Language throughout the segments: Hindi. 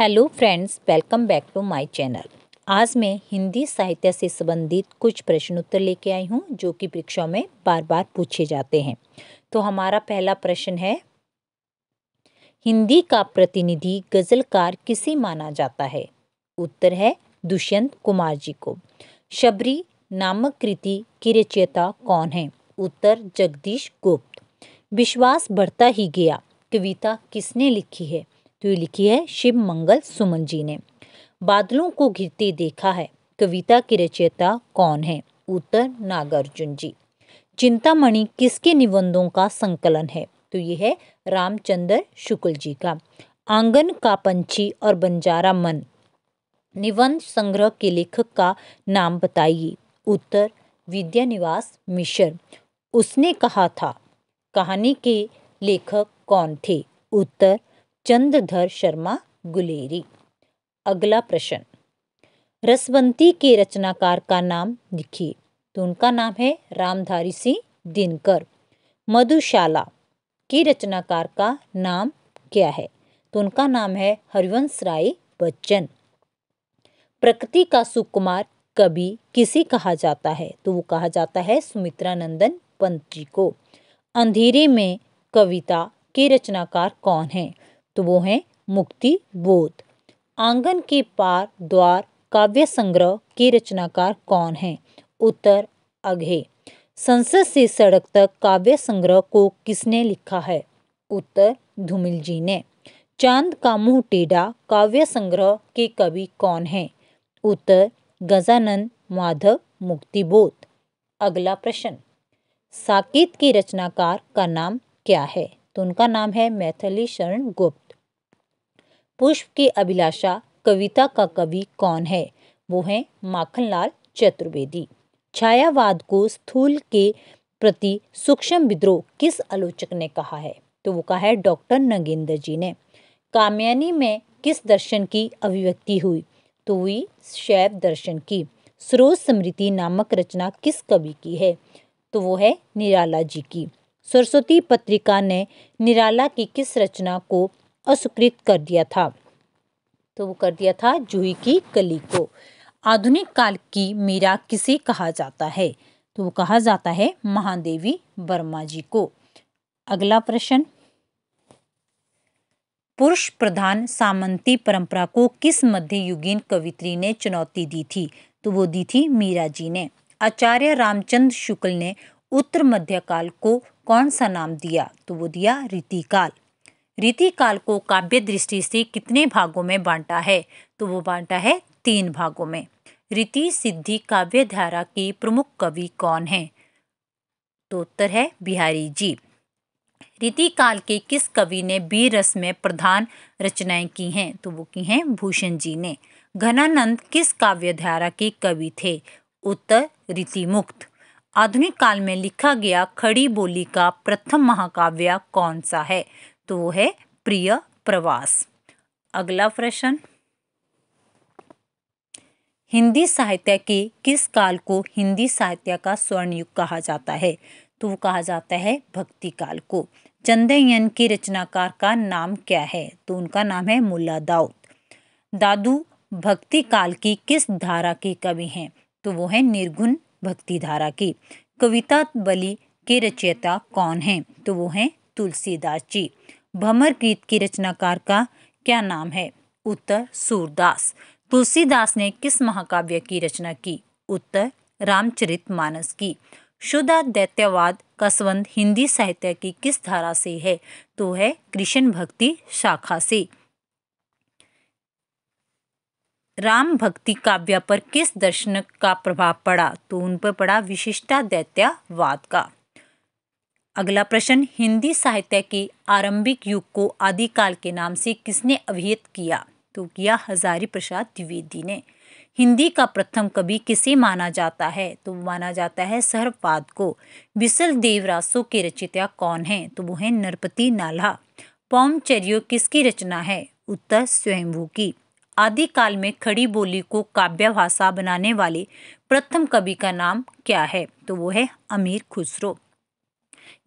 hello friends welcome back to my channel आज मैं हिंदी साहित्य से संबंधित कुछ प्रश्न उत्तर लेके आई हूँ जो कि परीक्षाओं में बार बार पूछे जाते हैं तो हमारा पहला प्रश्न है हिंदी का प्रतिनिधि गज़लकार किसे माना जाता है उत्तर है दुष्यंत कुमार जी को शबरी नामक कृति की रचयता कौन है उत्तर जगदीश गुप्त विश्वास बढ़ता ही गया कविता किसने लिखी है तो ये लिखी है शिव मंगल सुमन जी ने बादलों को घिरते देखा है कविता की रचयिता कौन है उत्तर नागार्जुन जी चिंतामणि किसके निबंधों का संकलन है तो ये है रामचंद्र शुक्ल जी का आंगन का पंछी और बंजारा मन निबंध संग्रह के लेखक का नाम बताइए उत्तर विद्यानिवास मिश्र उसने कहा था कहानी के लेखक कौन थे उत्तर चंद्रधर शर्मा गुलेरी अगला प्रश्न रसवंती के रचनाकार का नाम लिखिए तो उनका नाम है रामधारी सिंह दिनकर मधुशाला के रचनाकार का नाम क्या है तो उनका नाम है हरिवंश राय बच्चन प्रकृति का सुकुमार कवि किसे कहा जाता है तो वो कहा जाता है सुमित्रा नंदन पंत जी को अंधेरे में कविता के रचनाकार कौन है तो वो हैं मुक्ति बोध आंगन के पार द्वार काव्य संग्रह के रचनाकार कौन हैं उत्तर अघे संसद से सड़क तक काव्य संग्रह को किसने लिखा है उत्तर धूमिल जी ने चांद का मुंह टेढ़ा काव्य संग्रह के कवि कौन हैं उत्तर गजानंद माधव मुक्तिबोध अगला प्रश्न साकेत के रचनाकार का नाम क्या है तो उनका नाम है मैथिली शरण गुप्त पुष्प की अभिलाषा कविता का कवि कौन है वो है माखनलाल चतुर्वेदी छायावाद को स्थूल के प्रति सूक्ष्म विद्रोह किस आलोचक ने कहा है तो वो कहा है डॉक्टर नगेंद्र जी ने कामयानी में किस दर्शन की अभिव्यक्ति हुई तो हुई शैव दर्शन की स्रोत स्मृति नामक रचना किस कवि की है तो वो है निराला जी की सरस्वती पत्रिका ने निराला की किस रचना को अस्वीकृत कर दिया था तो वो कर दिया था जूही की कली को आधुनिक काल की मीरा किसे कहा जाता है तो वो कहा जाता है महादेवी वर्मा जी को अगला प्रश्न पुरुष प्रधान सामंती परंपरा को किस मध्य युगीन कवित्री ने चुनौती दी थी तो वो दी थी मीरा जी ने आचार्य रामचंद्र शुक्ल ने उत्तर मध्यकाल को कौन सा नाम दिया तो वो दिया रीतिकाल रीतिकाल को काव्य दृष्टि से कितने भागों में बांटा है तो वो बांटा है तीन भागों में रीति सिद्धि काव्य धारा के प्रमुख कवि कौन है तो उत्तर है बिहारी जी रीतिकाल के किस कवि ने बी रस में प्रधान रचनाएं की हैं तो वो की हैं भूषण जी ने घनानंद किस काव्य धारा के कवि थे उत्तर रीतिमुक्त आधुनिक काल में लिखा गया खड़ी बोली का प्रथम महाकाव्य कौन सा है तो वो है प्रिय प्रवास अगला प्रश्न हिंदी साहित्य के किस काल को हिंदी साहित्य का स्वर्ण युग कहा जाता है तो वो कहा जाता है भक्ति काल को चंदयन के रचनाकार का नाम क्या है तो उनका नाम है मुल्ला दाऊद दादू भक्ति काल की किस धारा के कवि हैं तो वो है निर्गुण भक्ति धारा की कविता बलि के रचयिता कौन हैं तो वो हैं तुलसीदास जी भमर गीत के रचनाकार का क्या नाम है उत्तर सूरदास तुलसीदास ने किस महाकाव्य की रचना की उत्तर रामचरित मानस की शुदा दैत्यवाद का संबंध हिंदी साहित्य की किस धारा से है तो है कृष्ण भक्ति शाखा से राम भक्ति काव्य पर किस दर्शन का प्रभाव पड़ा तो उन पर पड़ा विशिष्टा दैत्यवाद का अगला प्रश्न हिंदी साहित्य के आरंभिक युग को आदिकाल के नाम से किसने अभिहित किया तो किया हजारी प्रसाद द्विवेदी ने हिंदी का प्रथम कवि किसे माना जाता है तो माना जाता है सर्ववाद को विशल देवरासो के रचित्या कौन है तो वो है नरपति नाला पौमचर्यो किसकी रचना है उत्तर स्वयंभू की आदिकाल में खड़ी बोली को काव्य भाषा बनाने वाले प्रथम कवि का नाम क्या है तो वो है अमीर खुसरो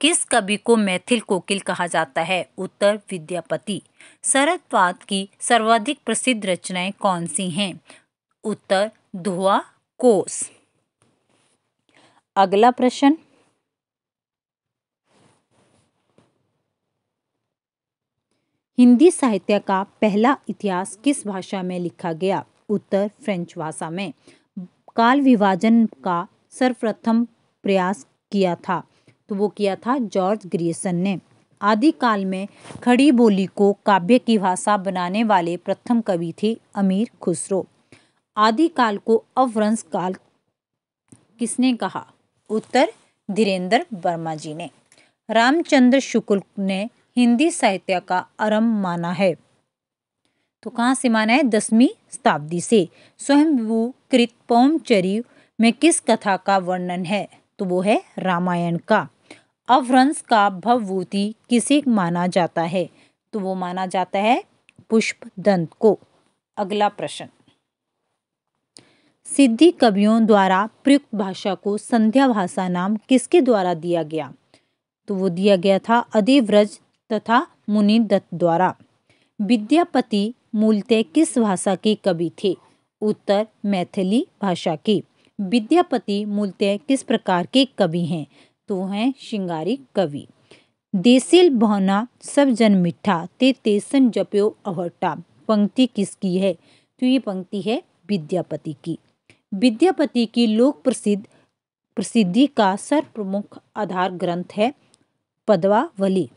किस कवि को मैथिल कोकिल कहा जाता है उत्तर विद्यापति शरदवाद की सर्वाधिक प्रसिद्ध रचनाएं कौन सी हैं उत्तर धुआ कोस अगला प्रश्न हिंदी साहित्य का पहला इतिहास किस भाषा में लिखा गया उत्तर फ्रेंच भाषा में काल विभाजन का सर्वप्रथम प्रयास किया था तो वो किया था जॉर्ज ग्रियसन ने आदिकाल में खड़ी बोली को काव्य की भाषा बनाने वाले प्रथम कवि थे अमीर खुसरो आदिकाल को अवरंश काल किसने कहा उत्तर धीरेन्द्र वर्मा जी ने रामचंद्र शुक्ल ने हिंदी साहित्य का आरंभ माना है तो कहाँ से माना है दसवीं शताब्दी से स्वयंभू कृत पौमचरी में किस कथा का वर्णन है तो वो है रामायण का अवरंश का भवभूति किसे माना जाता है तो वो माना जाता है पुष्प दंत को अगला प्रश्न सिद्धि कवियों द्वारा प्रयुक्त भाषा को संध्या भाषा नाम किसके द्वारा दिया गया तो वो दिया गया था अधिव्रज तथा मुनि दत्त द्वारा विद्यापति मूलतः किस भाषा के कवि थे उत्तर मैथिली भाषा के विद्यापति मूलतः किस प्रकार के कवि हैं तो हैं श्रृंगारी कवि देसिल भवना सब जन मिठा ते तेसन जप्यो अवटा पंक्ति किसकी है तो ये पंक्ति है विद्यापति की विद्यापति की लोक प्रसिद्ध प्रसिद्धि का प्रमुख आधार ग्रंथ है पदवावली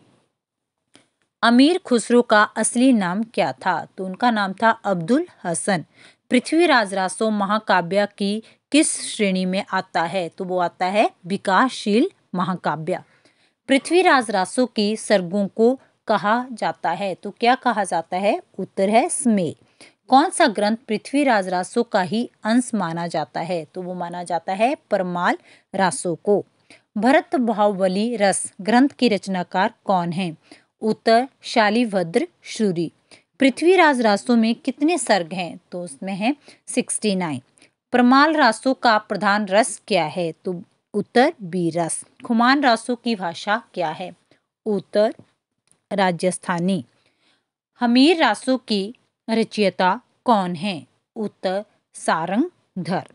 अमीर खुसरो का असली नाम क्या था तो उनका नाम था अब्दुल हसन पृथ्वीराज रासो महाकाव्य की किस श्रेणी में आता है तो वो आता है विकासशील महाकाव्य पृथ्वीराज रासो के सर्गों को कहा जाता है तो क्या कहा जाता है उत्तर है स्मे कौन सा ग्रंथ पृथ्वीराज रासो का ही अंश माना जाता है तो वो माना जाता है परमाल रासो को भरत भाववली रस ग्रंथ के रचनाकार कौन है उत्तर शालीभद्र शूरी पृथ्वीराज रासो में कितने सर्ग हैं तो उसमें है सिक्सटी नाइन परमाल रासो का प्रधान रस क्या है तो उत्तर बीरस खुमान रासो की भाषा क्या है उत्तर राजस्थानी हमीर रासो की रचयिता कौन है उत्तर सारंगधर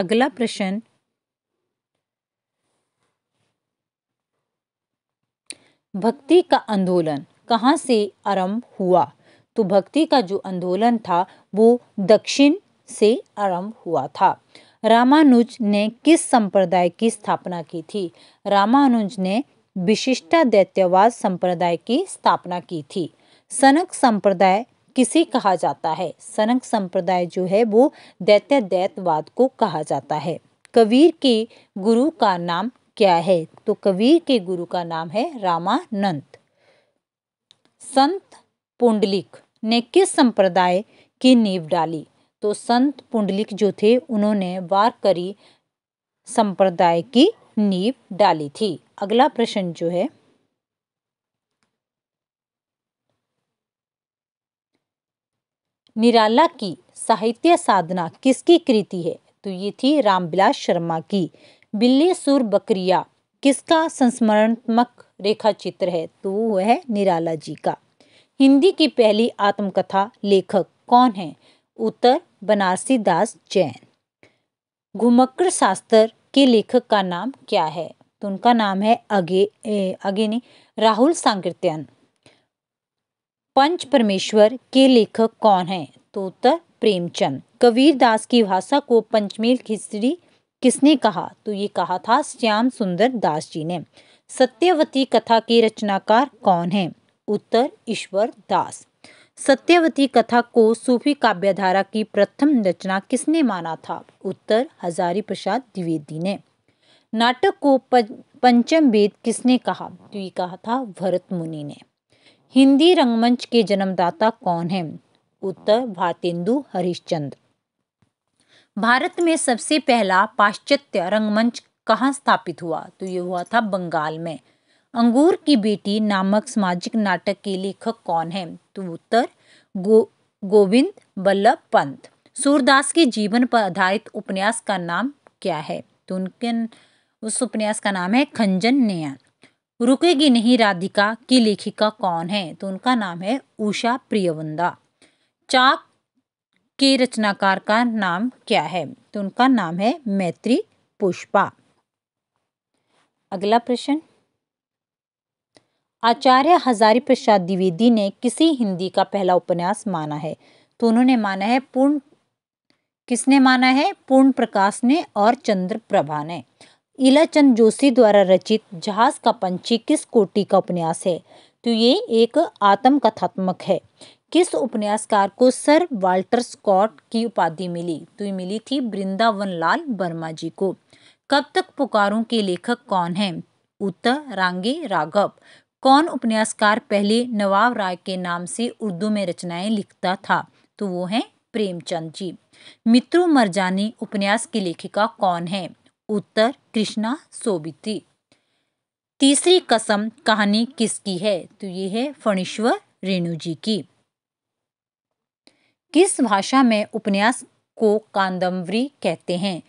अगला प्रश्न भक्ति का आंदोलन कहाँ से आरंभ हुआ तो भक्ति का जो आंदोलन था वो दक्षिण से आरंभ हुआ था रामानुज ने किस संप्रदाय की स्थापना की थी रामानुज ने विशिष्टा दैत्यवाद संप्रदाय की स्थापना की थी सनक संप्रदाय किसे कहा जाता है सनक संप्रदाय जो है वो दैत्य दैतवाद को कहा जाता है कबीर के गुरु का नाम क्या है तो कबीर के गुरु का नाम है रामानंद संत पुंडलिक ने किस संप्रदाय की नींव डाली तो संत पुंडलिक जो थे उन्होंने वारकरी संप्रदाय की नींव डाली थी अगला प्रश्न जो है निराला की साहित्य साधना किसकी कृति है तो ये थी रामविलास शर्मा की बिल्ली सुर बकरिया किसका संस्मरणात्मक रेखा चित्र है तो वो है निराला जी का हिंदी की पहली आत्मकथा लेखक कौन है उत्तर बनारसी दास जैन घुमक्र शास्त्र के लेखक का नाम क्या है तो उनका नाम है अगे ए, अगे नहीं राहुल सांकृत्यन पंच परमेश्वर के लेखक कौन है तो उत्तर प्रेमचंद कबीर दास की भाषा को पंचमेल खिचड़ी किसने कहा तो ये कहा था श्याम सुंदर दास जी ने सत्यवती कथा के रचनाकार कौन है उत्तर ईश्वर दास सत्यवती कथा को सूफी काव्यधारा की प्रथम रचना किसने माना था उत्तर हजारी प्रसाद द्विवेदी ने नाटक को पंचम वेद किसने कहा तो ये कहा था भरत मुनि ने हिंदी रंगमंच के जन्मदाता कौन है उत्तर भारतेंदु हरिश्चंद्र भारत में सबसे पहला पाश्चात्य रंगमंच कहाँ स्थापित हुआ तो ये हुआ था बंगाल में अंगूर की बेटी नामक सामाजिक नाटक के लेखक कौन है तो उत्तर गो गोविंद बल्लभ पंत सूरदास के जीवन पर आधारित उपन्यास का नाम क्या है तो उनके उस उपन्यास का नाम है खंजन नया रुकेगी नहीं राधिका की लेखिका कौन है तो उनका नाम है उषा प्रियवंदा चाक के रचनाकार का नाम क्या है तो उनका नाम है मैत्री पुष्पा अगला प्रश्न आचार्य हजारी प्रसाद द्विवेदी ने किसी हिंदी का पहला उपन्यास माना है तो उन्होंने माना है पूर्ण किसने माना है पूर्ण प्रकाश ने और चंद्र प्रभा ने इलाचंद जोशी द्वारा रचित जहाज का पंछी किस कोटि का उपन्यास है तो ये एक आत्मकथात्मक है किस उपन्यासकार को सर वाल्टर स्कॉट की उपाधि मिली तो ये मिली थी वृंदावन लाल वर्मा जी को कब तक पुकारों के लेखक कौन है उत्तर रांगे राघव कौन उपन्यासकार पहले नवाब राय के नाम से उर्दू में रचनाएं लिखता था तो वो है प्रेमचंद जी मित्रों मरजानी उपन्यास की लेखिका कौन है उत्तर कृष्णा सोबिती तीसरी कसम कहानी किसकी है तो ये है फणीश्वर रेणु जी की किस भाषा में उपन्यास को कादम्बरी कहते हैं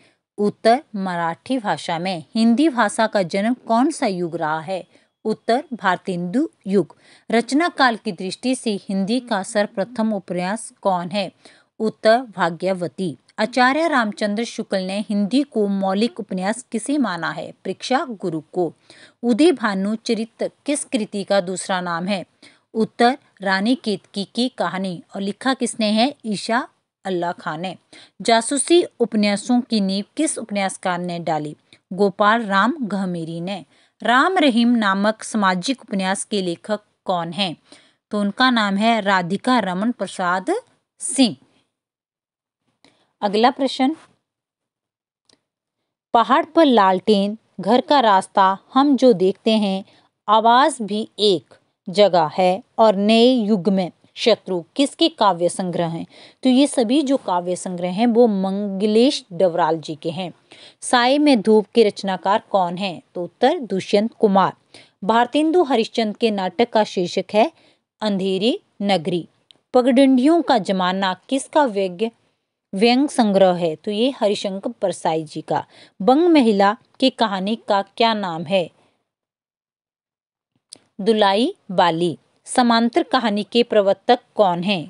उत्तर मराठी भाषा में हिंदी भाषा का जन्म कौन सा युग रहा है उत्तर भारतेंदु युग रचना काल की दृष्टि से हिंदी का सर्वप्रथम उपन्यास कौन है उत्तर भाग्यवती आचार्य रामचंद्र शुक्ल ने हिंदी को मौलिक उपन्यास किसे माना है परीक्षा गुरु को उदय भानु चरित्र किस कृति का दूसरा नाम है उत्तर रानी केतकी की कहानी और लिखा किसने है ईशा अल्लाह खान ने जासूसी उपन्यासों की नींव किस उपन्यासकार ने डाली गोपाल राम गहमेरी ने राम रहीम नामक सामाजिक उपन्यास के लेखक कौन हैं तो उनका नाम है राधिका रमन प्रसाद सिंह अगला प्रश्न पहाड़ पर लालटेन घर का रास्ता हम जो देखते हैं आवाज़ भी एक जगह है और नए युग में शत्रु किसके काव्य संग्रह हैं तो ये सभी जो काव्य संग्रह हैं वो मंगलेश डवराल जी के हैं साय में धूप के रचनाकार कौन हैं तो उत्तर दुष्यंत कुमार भारतेंदु हरिश्चंद के नाटक का शीर्षक है अंधेरी नगरी पगडंडियों का जमाना किसका व्यज्ञ व्यंग संग्रह है तो ये हरिशंकर परसाई जी का बंग महिला की कहानी का क्या नाम है दुलाई बाली समांतर कहानी के प्रवर्तक कौन हैं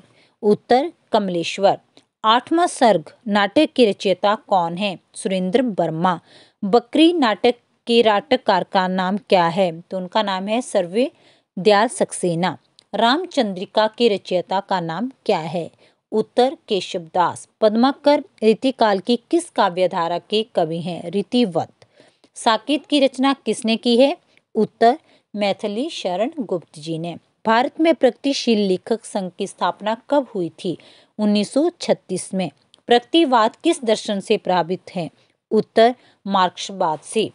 उत्तर कमलेश्वर आठवां सर्ग नाटक के रचयिता कौन है सुरेंद्र वर्मा बकरी नाटक के नाटककार का नाम क्या है तो उनका नाम है सर्वे दयाल सक्सेना रामचंद्रिका के रचयिता का नाम क्या है उत्तर केशव दास पद्माकर रीतिकाल की किस काव्यधारा के कवि हैं रीतिवत साकेत की रचना किसने की है उत्तर मैथिली शरण गुप्त जी ने भारत में प्रगतिशील लेखक संघ की स्थापना कब हुई थी 1936 में प्रगतिवाद किस दर्शन से प्रभावित है उत्तर मार्क्सवाद से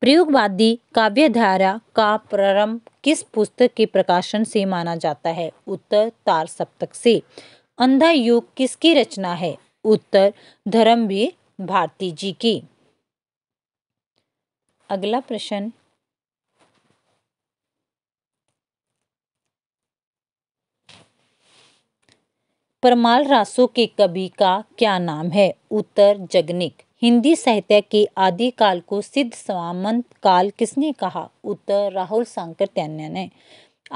प्रयोगवादी काव्यधारा का प्रारंभ किस पुस्तक के प्रकाशन से माना जाता है उत्तर तार सप्तक से अंधा युग किसकी रचना है उत्तर धर्मवीर भारती जी की अगला प्रश्न परमाल रासो के कवि का क्या नाम है उत्तर जगनिक हिंदी साहित्य के आदि काल को सिद्ध सामंत काल किसने कहा उत्तर राहुल शंकर तैन्य ने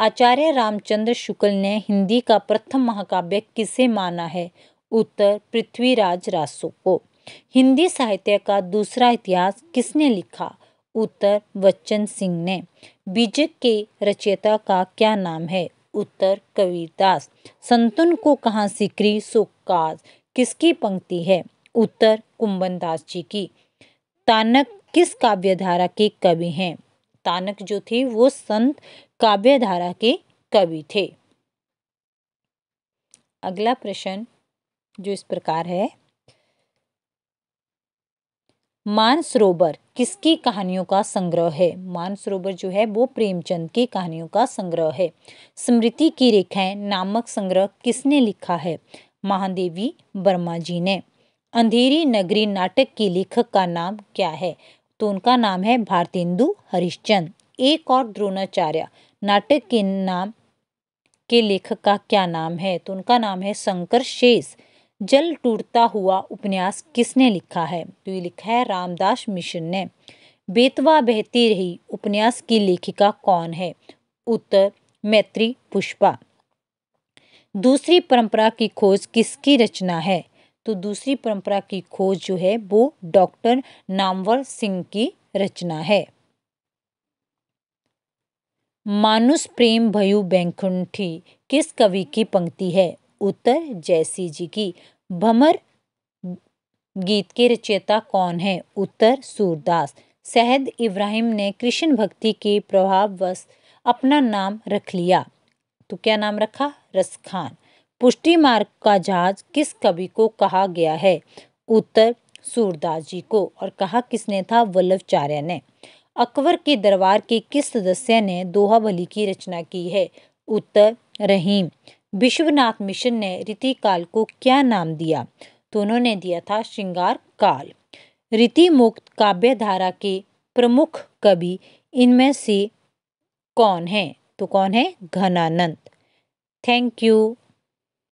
आचार्य रामचंद्र शुक्ल ने हिंदी का प्रथम महाकाव्य किसे माना है उत्तर पृथ्वीराज रासो को हिंदी साहित्य का दूसरा इतिहास किसने लिखा उत्तर बच्चन सिंह ने बीजक के रचयिता का क्या नाम है उत्तर कबीरदास संतन को कहाँ सिकरी सुकाज किसकी पंक्ति है उत्तर कुंबन दास जी की तानक किस काव्यधारा के कवि हैं तानक जो थे वो संत काव्यधारा के कवि थे अगला प्रश्न जो इस प्रकार है मानसरोवर किसकी कहानियों का संग्रह है मानसरोवर जो है वो प्रेमचंद की कहानियों का संग्रह है स्मृति की रेखाएं नामक संग्रह किसने लिखा है महादेवी वर्मा जी ने अंधेरी नगरी नाटक के लेखक का नाम क्या है तो उनका नाम है भारतेंदु हरिश्चंद एक और द्रोणाचार्य नाटक के नाम के लेखक का क्या नाम है तो उनका नाम है शंकर शेष जल टूटता हुआ उपन्यास किसने लिखा है तो ये लिखा है रामदास मिशन ने बेतवा बहती रही उपन्यास की लेखिका कौन है उत्तर मैत्री पुष्पा दूसरी परंपरा की खोज किसकी रचना है तो दूसरी परंपरा की खोज जो है वो डॉक्टर नामवर सिंह की रचना है मानुष प्रेम भयु बैंकुंठी किस कवि की पंक्ति है उतर जैसी जी की भमर गीत के रचयिता कौन है उत्तर सूरदास सहद इब्राहिम ने कृष्ण भक्ति के प्रभाववश अपना नाम रख लिया तो क्या नाम रखा रसखान पुष्टि मार्ग का जहाज किस कवि को कहा गया है उत्तर सूरदास जी को और कहा किसने था वल्लभचार्य ने अकबर के दरबार के किस सदस्य ने दोहा बली की रचना की है उत्तर रहीम विश्वनाथ मिशन ने रीति काल को क्या नाम दिया तो उन्होंने दिया था श्रृंगार काल रीति मुक्त काव्य धारा के प्रमुख कवि इनमें से कौन है तो कौन है घनानंद थैंक यू